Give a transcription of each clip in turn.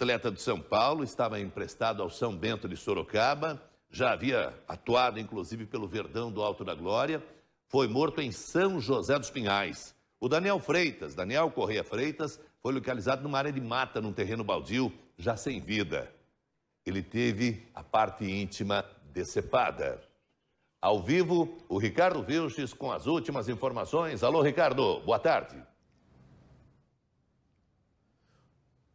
atleta de São Paulo, estava emprestado ao São Bento de Sorocaba, já havia atuado inclusive pelo Verdão do Alto da Glória, foi morto em São José dos Pinhais. O Daniel Freitas, Daniel Correia Freitas, foi localizado numa área de mata, num terreno baldio, já sem vida. Ele teve a parte íntima decepada. Ao vivo, o Ricardo Vilches com as últimas informações. Alô, Ricardo, boa tarde.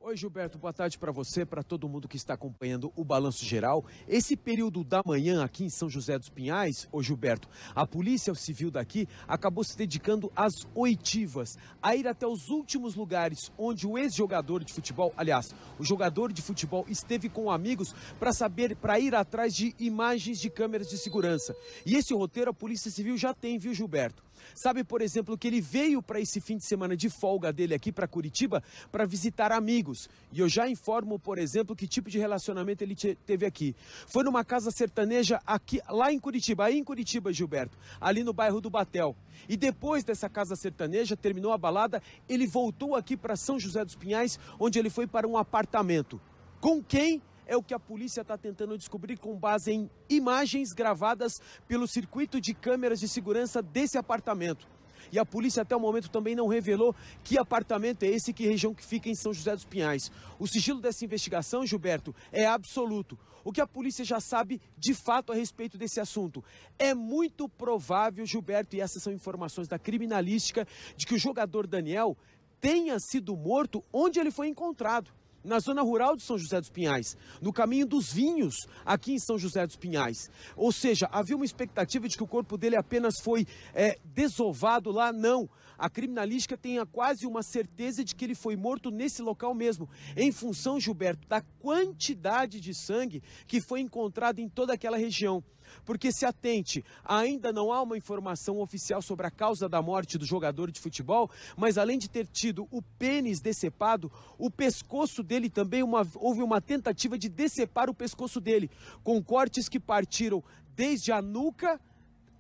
Oi, Gilberto, boa tarde para você, para todo mundo que está acompanhando o Balanço Geral. Esse período da manhã aqui em São José dos Pinhais, ô Gilberto, a Polícia Civil daqui acabou se dedicando às oitivas, a ir até os últimos lugares onde o ex-jogador de futebol, aliás, o jogador de futebol esteve com amigos para saber, para ir atrás de imagens de câmeras de segurança. E esse roteiro a Polícia Civil já tem, viu, Gilberto? Sabe, por exemplo, que ele veio para esse fim de semana de folga dele aqui para Curitiba para visitar amigos. E eu já informo, por exemplo, que tipo de relacionamento ele teve aqui. Foi numa casa sertaneja aqui, lá em Curitiba, aí em Curitiba, Gilberto, ali no bairro do Batel. E depois dessa casa sertaneja, terminou a balada, ele voltou aqui para São José dos Pinhais, onde ele foi para um apartamento. Com quem? é o que a polícia está tentando descobrir com base em imagens gravadas pelo circuito de câmeras de segurança desse apartamento. E a polícia até o momento também não revelou que apartamento é esse e que região que fica em São José dos Pinhais. O sigilo dessa investigação, Gilberto, é absoluto. O que a polícia já sabe de fato a respeito desse assunto. É muito provável, Gilberto, e essas são informações da criminalística, de que o jogador Daniel tenha sido morto onde ele foi encontrado na zona rural de São José dos Pinhais, no caminho dos vinhos aqui em São José dos Pinhais. Ou seja, havia uma expectativa de que o corpo dele apenas foi é, desovado lá, não. A criminalística tem quase uma certeza de que ele foi morto nesse local mesmo, em função, Gilberto, da quantidade de sangue que foi encontrado em toda aquela região. Porque se atente, ainda não há uma informação oficial sobre a causa da morte do jogador de futebol, mas além de ter tido o pênis decepado, o pescoço dele dele também uma, houve uma tentativa de decepar o pescoço dele, com cortes que partiram desde a nuca,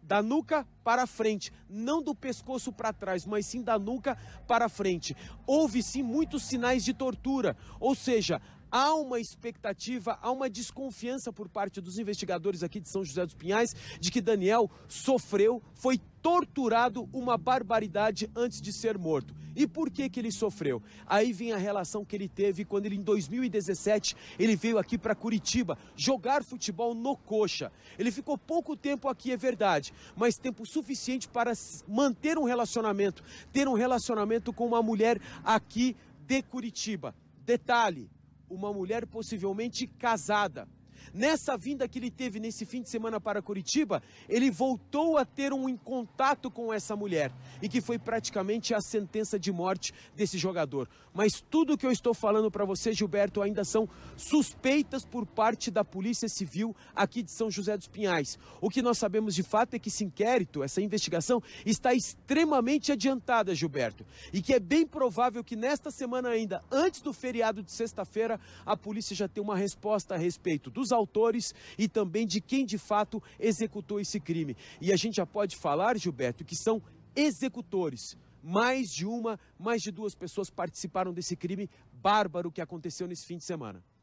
da nuca para frente, não do pescoço para trás, mas sim da nuca para frente. Houve sim muitos sinais de tortura, ou seja, há uma expectativa, há uma desconfiança por parte dos investigadores aqui de São José dos Pinhais de que Daniel sofreu, foi torturado uma barbaridade antes de ser morto. E por que que ele sofreu? Aí vem a relação que ele teve quando ele em 2017 ele veio aqui para Curitiba jogar futebol no Coxa. Ele ficou pouco tempo aqui, é verdade, mas tempo suficiente para manter um relacionamento, ter um relacionamento com uma mulher aqui de Curitiba. Detalhe, uma mulher possivelmente casada. Nessa vinda que ele teve nesse fim de semana para Curitiba, ele voltou a ter um contato com essa mulher e que foi praticamente a sentença de morte desse jogador. Mas tudo que eu estou falando para você, Gilberto, ainda são suspeitas por parte da Polícia Civil aqui de São José dos Pinhais. O que nós sabemos de fato é que esse inquérito, essa investigação, está extremamente adiantada, Gilberto, e que é bem provável que nesta semana ainda, antes do feriado de sexta-feira, a polícia já tenha uma resposta a respeito dos dos autores e também de quem de fato executou esse crime. E a gente já pode falar, Gilberto, que são executores. Mais de uma, mais de duas pessoas participaram desse crime bárbaro que aconteceu nesse fim de semana.